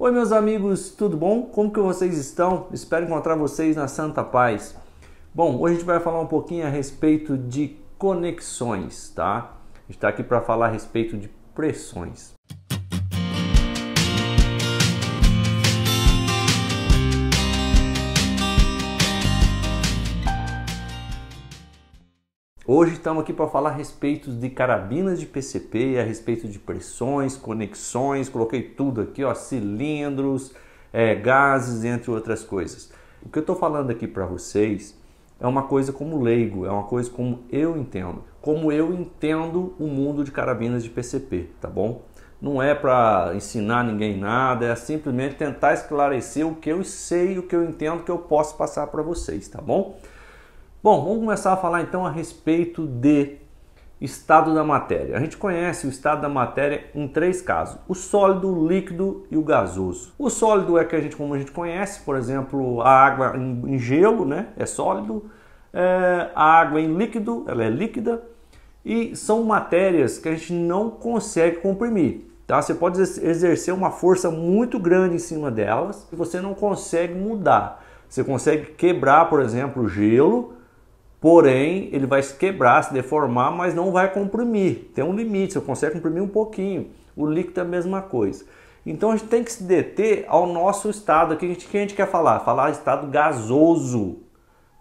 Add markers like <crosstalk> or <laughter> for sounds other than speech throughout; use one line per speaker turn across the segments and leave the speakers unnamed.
Oi, meus amigos, tudo bom? Como que vocês estão? Espero encontrar vocês na Santa Paz. Bom, hoje a gente vai falar um pouquinho a respeito de conexões, tá? A gente está aqui para falar a respeito de pressões. Hoje estamos aqui para falar a respeito de carabinas de PCP, a respeito de pressões, conexões, coloquei tudo aqui, ó, cilindros, é, gases, entre outras coisas. O que eu estou falando aqui para vocês é uma coisa como leigo, é uma coisa como eu entendo, como eu entendo o mundo de carabinas de PCP, tá bom? Não é para ensinar ninguém nada, é simplesmente tentar esclarecer o que eu sei, o que eu entendo, que eu posso passar para vocês, tá bom? Bom, vamos começar a falar então a respeito de estado da matéria. A gente conhece o estado da matéria em três casos: o sólido, o líquido e o gasoso. O sólido é que a gente, como a gente conhece, por exemplo, a água em gelo, né, é sólido. É, a água em líquido, ela é líquida. E são matérias que a gente não consegue comprimir. Tá? Você pode exercer uma força muito grande em cima delas e você não consegue mudar. Você consegue quebrar, por exemplo, o gelo, Porém, ele vai se quebrar, se deformar, mas não vai comprimir. Tem um limite, você consegue comprimir um pouquinho. O líquido é a mesma coisa. Então a gente tem que se deter ao nosso estado. O que a gente, que a gente quer falar? Falar estado gasoso,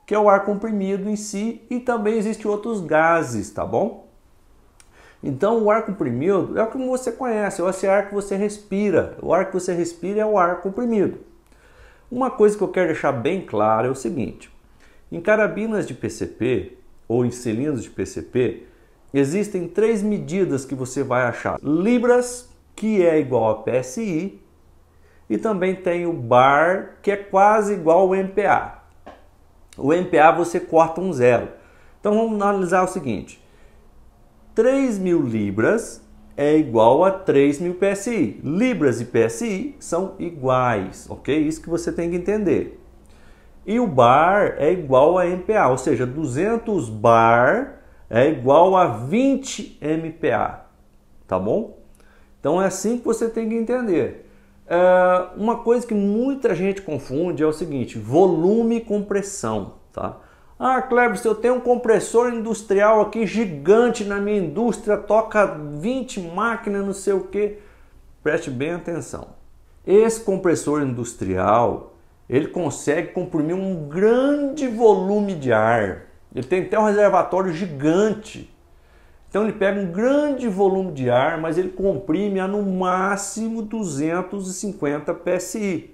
que é o ar comprimido em si, e também existem outros gases, tá bom? Então o ar comprimido é o que você conhece, é esse ar que você respira. O ar que você respira é o ar comprimido. Uma coisa que eu quero deixar bem claro é o seguinte: em carabinas de PCP ou em cilindros de PCP, existem três medidas que você vai achar. Libras, que é igual a PSI, e também tem o bar, que é quase igual ao MPA. O MPA você corta um zero. Então vamos analisar o seguinte: 3 mil libras é igual a 3 mil PSI. Libras e PSI são iguais, ok? Isso que você tem que entender. E o bar é igual a MPA, ou seja, 200 bar é igual a 20 MPa, tá bom? Então é assim que você tem que entender. É, uma coisa que muita gente confunde é o seguinte, volume com pressão, tá? Ah, Kleber, se eu tenho um compressor industrial aqui gigante na minha indústria, toca 20 máquinas, não sei o que. Preste bem atenção. Esse compressor industrial, ele consegue comprimir um grande volume de ar. Ele tem até um reservatório gigante. Então ele pega um grande volume de ar, mas ele comprime a no máximo 250 psi.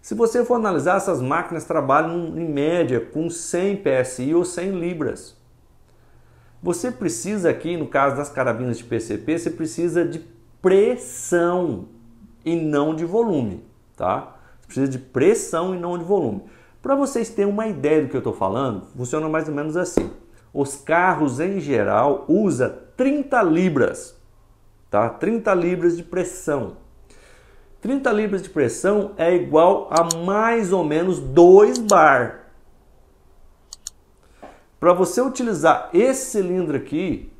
Se você for analisar, essas máquinas trabalham em média com 100 psi ou 100 libras. Você precisa aqui, no caso das carabinas de PCP, você precisa de pressão e não de volume, tá? Você precisa de pressão e não de volume. Para vocês terem uma ideia do que eu estou falando, funciona mais ou menos assim. Os carros em geral usam 30 libras, tá? 30 libras de pressão. 30 libras de pressão é igual a mais ou menos 2 bar. Para você utilizar esse cilindro aqui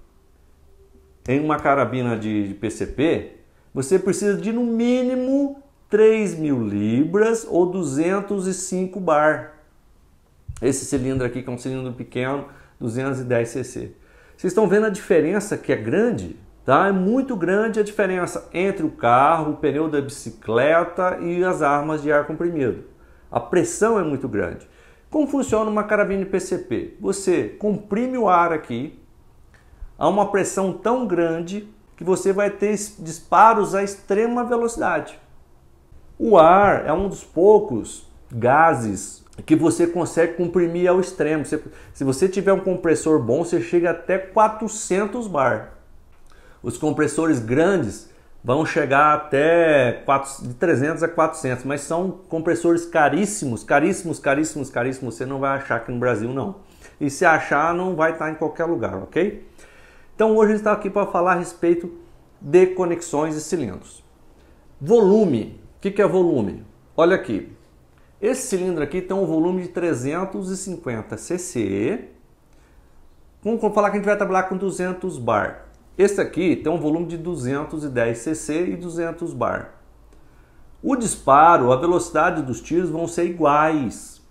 em uma carabina de PCP, você precisa de no mínimo 3 mil libras ou 205 bar. Esse cilindro aqui, que é um cilindro pequeno, 210 cc. Vocês estão vendo a diferença que é grande? Tá? É muito grande a diferença entre o carro, o pneu da bicicleta e as armas de ar comprimido. A pressão é muito grande. Como funciona uma carabina PCP? Você comprime o ar aqui a uma pressão tão grande que você vai ter disparos a extrema velocidade. O ar é um dos poucos gases que você consegue comprimir ao extremo. Você, se você tiver um compressor bom, você chega até 400 bar. Os compressores grandes vão chegar até 4, de 300 a 400, mas são compressores caríssimos, caríssimos, caríssimos, caríssimos. Você não vai achar aqui no Brasil, não. E se achar, não vai estar em qualquer lugar, ok? Então hoje a gente está aqui para falar a respeito de conexões e cilindros. Volume que, que é volume? Olha aqui. Esse cilindro aqui tem um volume de 350 cc. Vamos falar que a gente vai trabalhar com 200 bar. Esse aqui tem um volume de 210 cc e 200 bar. O disparo, a velocidade dos tiros vão ser iguais.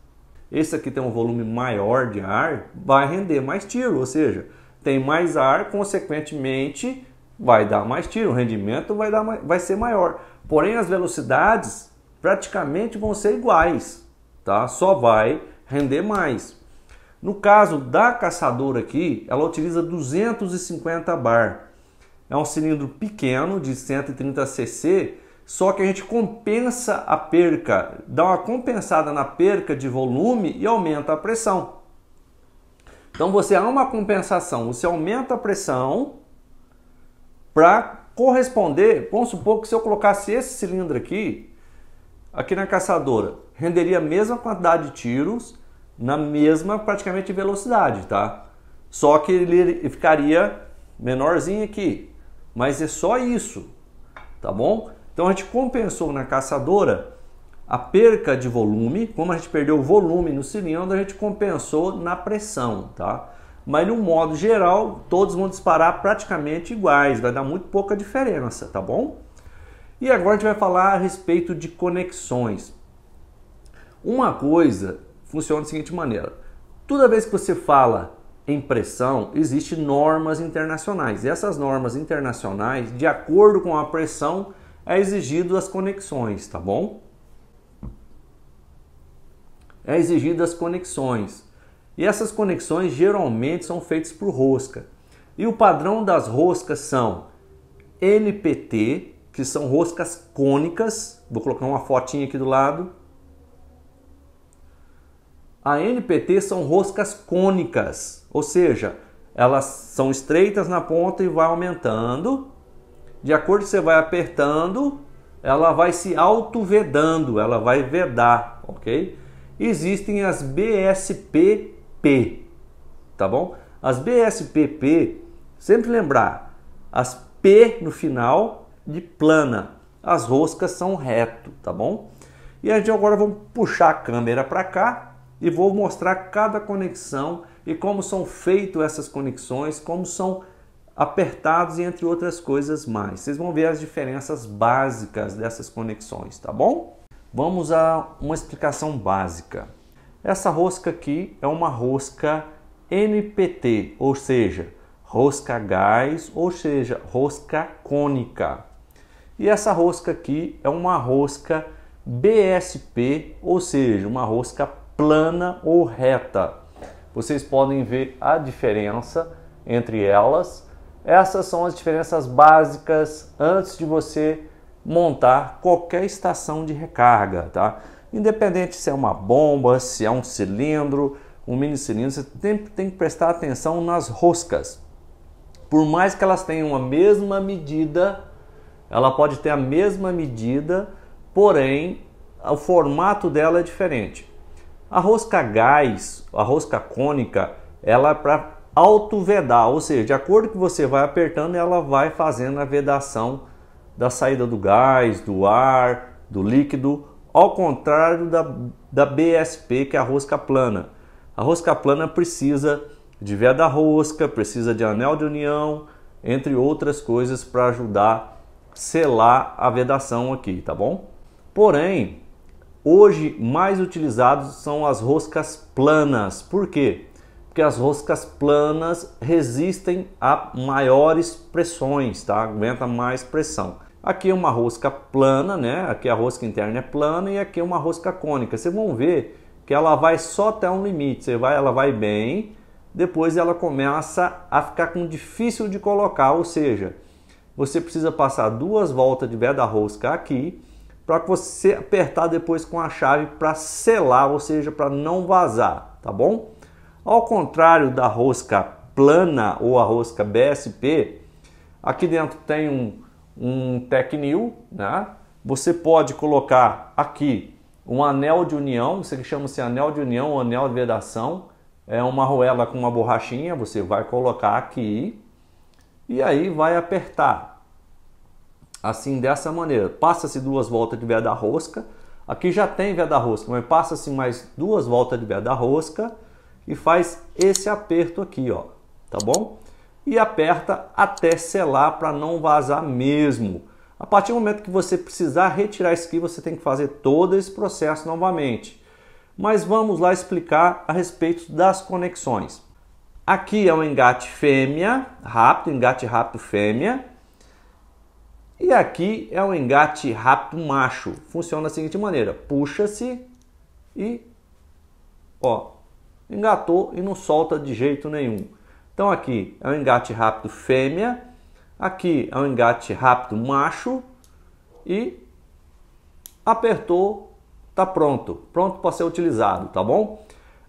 Esse aqui tem um volume maior de ar, vai render mais tiro, ou seja, tem mais ar, consequentemente vai dar mais tiro, o rendimento vai, dar, vai ser maior. Porém, as velocidades praticamente vão ser iguais, tá? Só vai render mais. No caso da caçadora aqui, ela utiliza 250 bar. É um cilindro pequeno de 130 cc, só que a gente compensa a perca, dá uma compensada na perca de volume e aumenta a pressão. Então você há uma compensação, você aumenta a pressão para corresponder, vamos supor que se eu colocasse esse cilindro aqui, aqui na caçadora, renderia a mesma quantidade de tiros, na mesma praticamente velocidade, tá? Só que ele ficaria menorzinho aqui. Mas é só isso, tá bom? Então a gente compensou na caçadora a perca de volume, como a gente perdeu o volume no cilindro, a gente compensou na pressão, tá? mas no modo geral todos vão disparar praticamente iguais, vai dar muito pouca diferença, tá bom? E agora a gente vai falar a respeito de conexões. Uma coisa funciona da seguinte maneira: toda vez que você fala em pressão, existem normas internacionais. E essas normas internacionais, de acordo com a pressão, é exigido as conexões, tá bom? É exigido as conexões. E essas conexões geralmente são feitas por rosca. E o padrão das roscas são NPT que são roscas cônicas. Vou colocar uma fotinha aqui do lado. A NPT são roscas cônicas, ou seja, elas são estreitas na ponta e vai aumentando. De acordo que você vai apertando, ela vai se auto vedando ela vai vedar, ok? Existem as BSP BSPP, tá bom? As BSPP, sempre lembrar, as P no final de plana, as roscas são reto, tá bom? E a gente agora vamos puxar a câmera para cá e vou mostrar cada conexão e como são feitas essas conexões, como são apertados e entre outras coisas mais. Vocês vão ver as diferenças básicas dessas conexões, tá bom? Vamos a uma explicação básica. Essa rosca aqui é uma rosca NPT, ou seja, rosca gás, ou seja, rosca cônica. E essa rosca aqui é uma rosca BSP, ou seja, uma rosca plana ou reta. Vocês podem ver a diferença entre elas. Essas são as diferenças básicas antes de você montar qualquer estação de recarga, tá? Independente se é uma bomba, se é um cilindro, um mini cilindro, você sempre tem que prestar atenção nas roscas. Por mais que elas tenham a mesma medida, ela pode ter a mesma medida, porém o formato dela é diferente. A rosca gás, a rosca cônica, ela é para vedar, ou seja, de acordo que você vai apertando, ela vai fazendo a vedação da saída do gás, do ar, do líquido ao contrário da, da BSP, que é a rosca plana. A rosca plana precisa de veda rosca, precisa de anel de união, entre outras coisas para ajudar a selar a vedação aqui, tá bom? Porém, hoje mais utilizados são as roscas planas. Por quê? Porque as roscas planas resistem a maiores pressões, tá? Aguenta mais pressão. Aqui é uma rosca plana, né? Aqui a rosca interna é plana e aqui é uma rosca cônica. Vocês vão ver que ela vai só até um limite. Você vai, ela vai bem, depois ela começa a ficar com difícil de colocar, ou seja, você precisa passar duas voltas de veda rosca aqui para você apertar depois com a chave para selar, ou seja, para não vazar, tá bom? Ao contrário da rosca plana ou a rosca BSP, aqui dentro tem um um new, né? Você pode colocar aqui um anel de união, isso aqui chama-se anel de união ou anel de vedação. É uma arruela com uma borrachinha, você vai colocar aqui e aí vai apertar. Assim, dessa maneira. Passa-se duas voltas de veda rosca. Aqui já tem veda rosca, mas passa-se mais duas voltas de veda rosca e faz esse aperto aqui, ó. Tá bom? e aperta até selar para não vazar mesmo. A partir do momento que você precisar retirar esse aqui, você tem que fazer todo esse processo novamente. Mas vamos lá explicar a respeito das conexões. Aqui é um engate fêmea, rápido, engate rápido fêmea. E aqui é um engate rápido macho. Funciona da seguinte maneira: puxa-se e ó, engatou e não solta de jeito nenhum. Então aqui é um engate rápido fêmea, aqui é um engate rápido macho e apertou, tá pronto, pronto para ser utilizado, tá bom?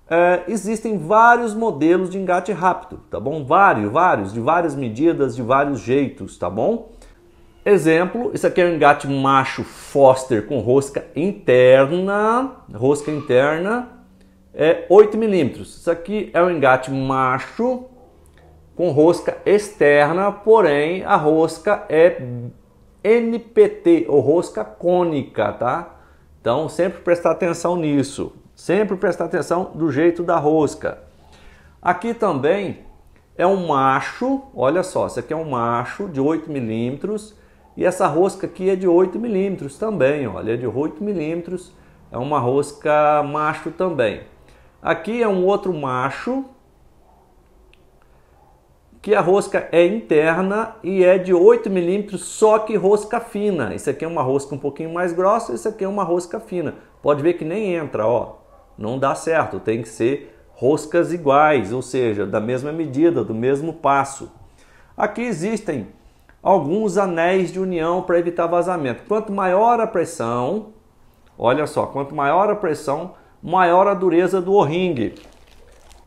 É, existem vários modelos de engate rápido, tá bom? Vários, vários, de várias medidas, de vários jeitos, tá bom? Exemplo, isso aqui é um engate macho Foster com rosca interna, rosca interna é 8 milímetros. Isso aqui é um engate macho com rosca externa, porém a rosca é NPT ou rosca cônica, tá? Então sempre prestar atenção nisso, sempre prestar atenção do jeito da rosca. Aqui também é um macho, olha só, isso aqui é um macho de 8 milímetros e essa rosca aqui é de 8 milímetros também, olha, é de 8 milímetros, é uma rosca macho também. Aqui é um outro macho, que a rosca é interna e é de 8 milímetros, só que rosca fina. Isso aqui é uma rosca um pouquinho mais grossa, isso aqui é uma rosca fina. Pode ver que nem entra, ó. Não dá certo, tem que ser roscas iguais, ou seja, da mesma medida, do mesmo passo. Aqui existem alguns anéis de união para evitar vazamento. Quanto maior a pressão, olha só, quanto maior a pressão, maior a dureza do o-ring.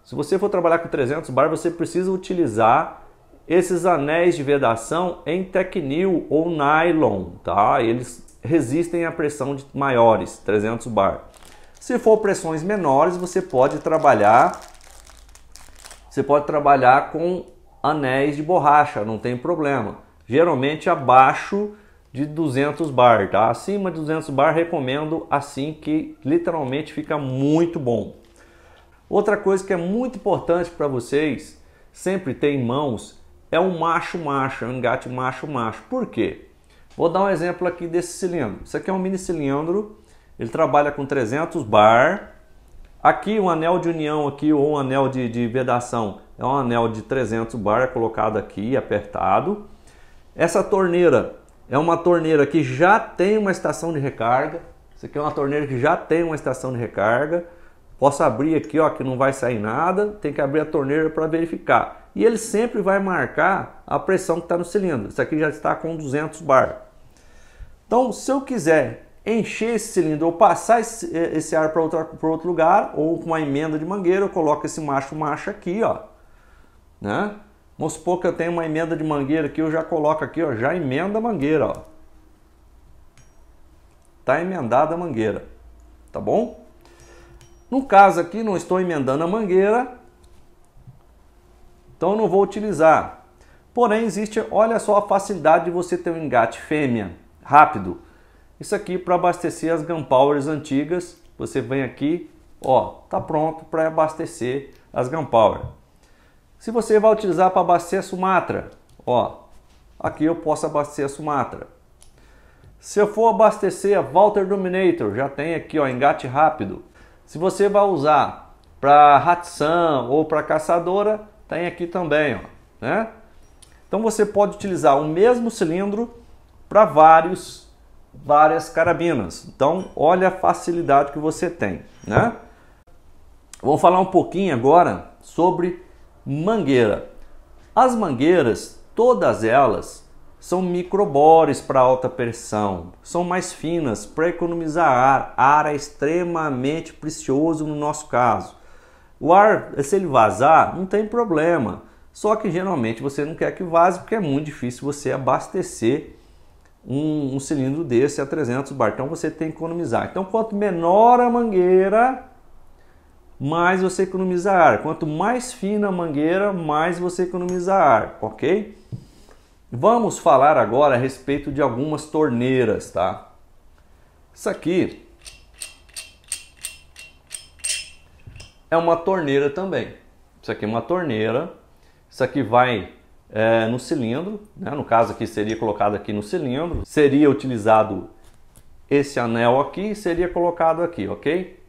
Se você for trabalhar com 300 bar, você precisa utilizar esses anéis de vedação em tecnil ou nylon, tá? Eles resistem a pressão de maiores, 300 bar. Se for pressões menores, você pode trabalhar você pode trabalhar com anéis de borracha, não tem problema. Geralmente abaixo de 200 bar, tá? Acima de 200 bar recomendo assim que literalmente fica muito bom. Outra coisa que é muito importante para vocês sempre ter em mãos é um macho-macho, é um engate macho-macho. Por quê? Vou dar um exemplo aqui desse cilindro. Isso aqui é um mini cilindro, ele trabalha com 300 bar. Aqui um anel de união aqui ou um anel de, de vedação é um anel de 300 bar colocado aqui, apertado. Essa torneira é uma torneira que já tem uma estação de recarga. Isso aqui é uma torneira que já tem uma estação de recarga. Posso abrir aqui, ó, que não vai sair nada, tem que abrir a torneira para verificar. E ele sempre vai marcar a pressão que está no cilindro. Isso aqui já está com 200 bar. Então, se eu quiser encher esse cilindro ou passar esse, eh, esse ar para outro lugar, ou com uma emenda de mangueira, eu coloco esse macho-macho aqui, ó. Né? Vamos supor que eu tenho uma emenda de mangueira aqui, eu já coloco aqui, ó, já emenda a mangueira, ó. Tá emendada a mangueira, tá bom? No caso aqui, não estou emendando a mangueira, então não vou utilizar. Porém, existe, olha só a facilidade de você ter um engate fêmea, rápido. Isso aqui para abastecer as Gunpowers antigas, você vem aqui, ó, tá pronto para abastecer as Gunpower. Se você vai utilizar para abastecer a Sumatra, ó, aqui eu posso abastecer a Sumatra. Se eu for abastecer a Walter Dominator, já tem aqui, ó, engate rápido. Se você vai usar para ratição ou para caçadora, tem aqui também, ó, né? Então você pode utilizar o mesmo cilindro para vários várias carabinas. Então, olha a facilidade que você tem, né? Vou falar um pouquinho agora sobre mangueira. As mangueiras, todas elas são microbores para alta pressão, são mais finas para economizar ar. Ar é extremamente precioso no nosso caso. O ar, se ele vazar, não tem problema. Só que geralmente você não quer que vaze porque é muito difícil você abastecer um, um cilindro desse a 300 bar. Então você tem que economizar. Então quanto menor a mangueira, mais você economiza ar. Quanto mais fina a mangueira, mais você economiza ar, ok? Vamos falar agora a respeito de algumas torneiras, tá? Isso aqui é uma torneira também. Isso aqui é uma torneira. Isso aqui vai é, no cilindro, né? no caso aqui seria colocado aqui no cilindro. Seria utilizado esse anel aqui seria colocado aqui, ok?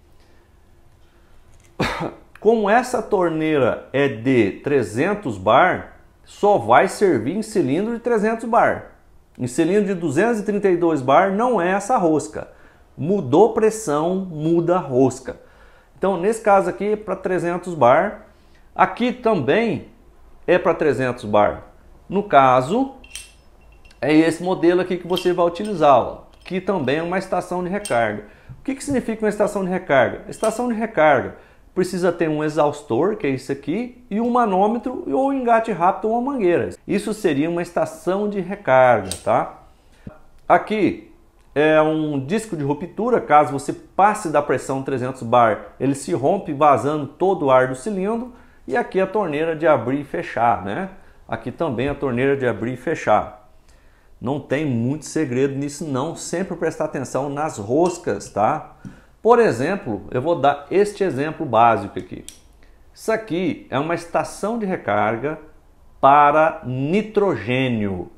<coughs> Como essa torneira é de 300 bar, só vai servir em cilindro de 300 bar. Em cilindro de 232 bar não é essa rosca. Mudou pressão, muda a rosca. Então, nesse caso aqui, é para 300 bar. Aqui também é para 300 bar. No caso, é esse modelo aqui que você vai utilizar, ó, que também é uma estação de recarga. O que, que significa uma estação de recarga? Estação de recarga precisa ter um exaustor, que é isso aqui, e um manômetro ou um engate rápido ou uma mangueira. Isso seria uma estação de recarga, tá? Aqui é um disco de ruptura, caso você passe da pressão 300 bar, ele se rompe vazando todo o ar do cilindro. E aqui a torneira de abrir e fechar, né? Aqui também a torneira de abrir e fechar. Não tem muito segredo nisso não, sempre prestar atenção nas roscas, tá? Por exemplo, eu vou dar este exemplo básico aqui. Isso aqui é uma estação de recarga para nitrogênio.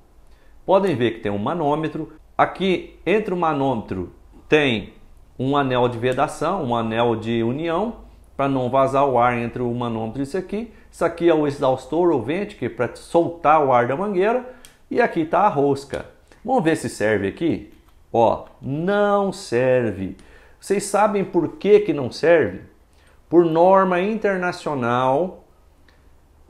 Podem ver que tem um manômetro. Aqui, entre o manômetro, tem um anel de vedação, um anel de união, para não vazar o ar entre o manômetro e isso aqui. Isso aqui é o exaustor ou vente, que é para soltar o ar da mangueira. E aqui está a rosca. Vamos ver se serve aqui? Ó, não serve. Vocês sabem por que, que não serve? Por norma internacional,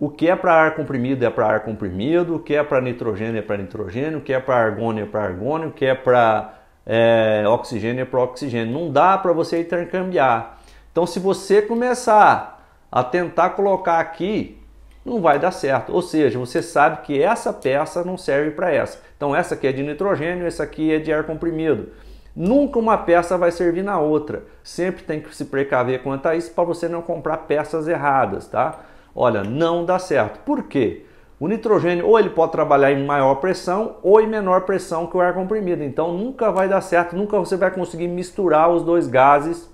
o que é para ar comprimido é para ar comprimido, o que é para nitrogênio é para nitrogênio, o que é para argônio é para argônio, o que é para é, oxigênio é para oxigênio. Não dá para você intercambiar. Então, se você começar a tentar colocar aqui, não vai dar certo. Ou seja, você sabe que essa peça não serve para essa. Então, essa aqui é de nitrogênio, essa aqui é de ar comprimido. Nunca uma peça vai servir na outra. Sempre tem que se precaver quanto a isso para você não comprar peças erradas, tá? Olha, não dá certo. Por quê? O nitrogênio ou ele pode trabalhar em maior pressão ou em menor pressão que o ar comprimido. Então nunca vai dar certo, nunca você vai conseguir misturar os dois gases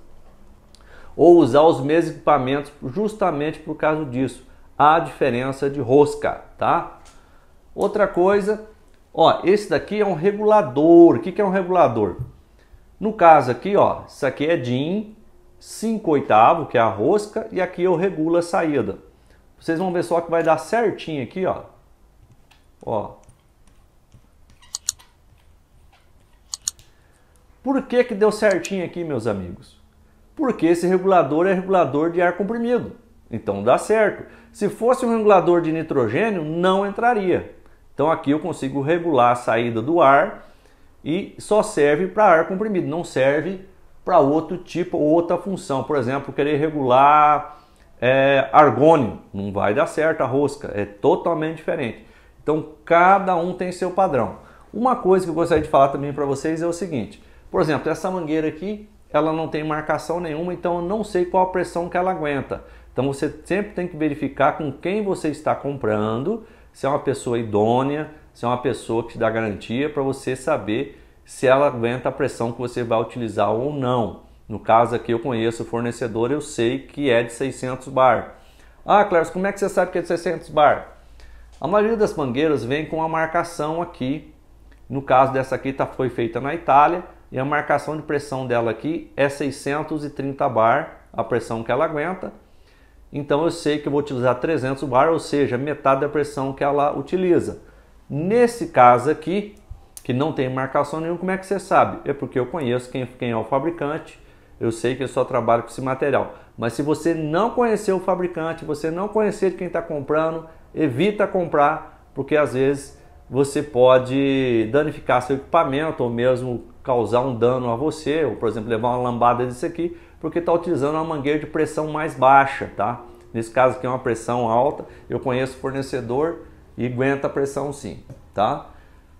ou usar os mesmos equipamentos justamente por causa disso. A diferença de rosca, tá? Outra coisa, ó, esse daqui é um regulador. O que, que é um regulador? No caso aqui, ó, isso aqui é DIN 5 oitavo, que é a rosca, e aqui eu regulo a saída. Vocês vão ver só que vai dar certinho aqui, ó. Ó. Por que que deu certinho aqui, meus amigos? Porque esse regulador é regulador de ar comprimido. Então dá certo. Se fosse um regulador de nitrogênio, não entraria. Então aqui eu consigo regular a saída do ar e só serve para ar comprimido, não serve para outro tipo ou outra função. Por exemplo, querer regular é, argônio, não vai dar certo a rosca, é totalmente diferente. Então cada um tem seu padrão. Uma coisa que eu gostaria de falar também para vocês é o seguinte: por exemplo, essa mangueira aqui, ela não tem marcação nenhuma, então eu não sei qual a pressão que ela aguenta. Então você sempre tem que verificar com quem você está comprando, se é uma pessoa idônea, se é uma pessoa que te dá garantia para você saber se ela aguenta a pressão que você vai utilizar ou não. No caso aqui eu conheço o fornecedor, eu sei que é de 600 bar. Ah, Clarice, como é que você sabe que é de 600 bar? A maioria das mangueiras vem com a marcação aqui. No caso dessa aqui tá, foi feita na Itália e a marcação de pressão dela aqui é 630 bar, a pressão que ela aguenta. Então eu sei que eu vou utilizar 300 bar, ou seja, metade da pressão que ela utiliza. Nesse caso aqui, que não tem marcação nenhuma, como é que você sabe? É porque eu conheço quem, quem é o fabricante, eu sei que eu só trabalho com esse material. Mas se você não conhecer o fabricante, você não conhecer quem está comprando, evita comprar, porque às vezes você pode danificar seu equipamento ou mesmo causar um dano a você, ou por exemplo levar uma lambada disso aqui, porque está utilizando uma mangueira de pressão mais baixa, tá? Nesse caso aqui é uma pressão alta. Eu conheço o fornecedor, e aguenta a pressão sim, tá?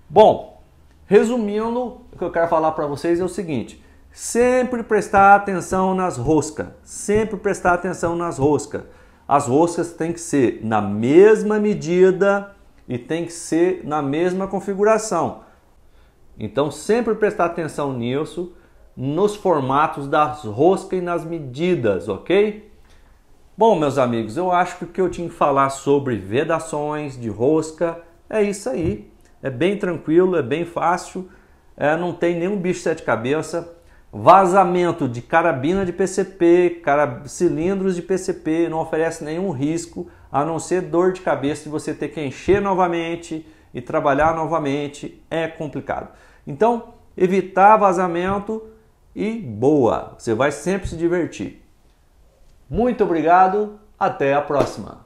Bom, resumindo, o que eu quero falar para vocês é o seguinte: sempre prestar atenção nas roscas, sempre prestar atenção nas roscas. As roscas têm que ser na mesma medida e tem que ser na mesma configuração. Então, sempre prestar atenção nisso, nos formatos das roscas e nas medidas, ok? Bom, meus amigos, eu acho que o que eu tinha que falar sobre vedações de rosca é isso aí. É bem tranquilo, é bem fácil, é, não tem nenhum bicho sete cabeça. Vazamento de carabina de PCP, cilindros de PCP, não oferece nenhum risco, a não ser dor de cabeça de você ter que encher novamente e trabalhar novamente. É complicado. Então, evitar vazamento e boa, você vai sempre se divertir. Muito obrigado, até a próxima!